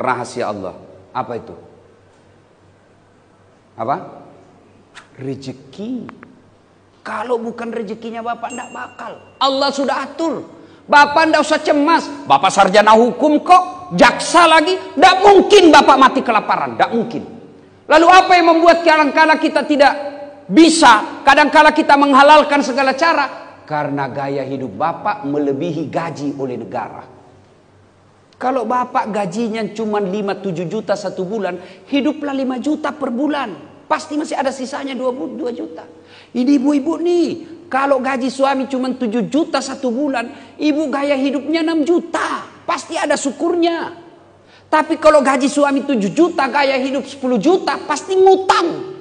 rahasia Allah. Apa itu? Apa? Rezeki. Kalau bukan rezekinya Bapak tidak bakal. Allah sudah atur. Bapak tidak usah cemas. Bapak sarjana hukum kok. Jaksa lagi. Tidak mungkin Bapak mati kelaparan. Tidak mungkin. Lalu apa yang membuat kadang-kala kita tidak bisa. Kadang-kala kita menghalalkan segala cara. Karena gaya hidup Bapak melebihi gaji oleh negara. Kalau bapak gajinya cuma 5-7 juta satu bulan, hiduplah 5 juta per bulan. Pasti masih ada sisanya 2, 2 juta. Ini ibu-ibu nih, kalau gaji suami cuma 7 juta satu bulan, ibu gaya hidupnya 6 juta. Pasti ada syukurnya. Tapi kalau gaji suami 7 juta, gaya hidup 10 juta, pasti ngutang.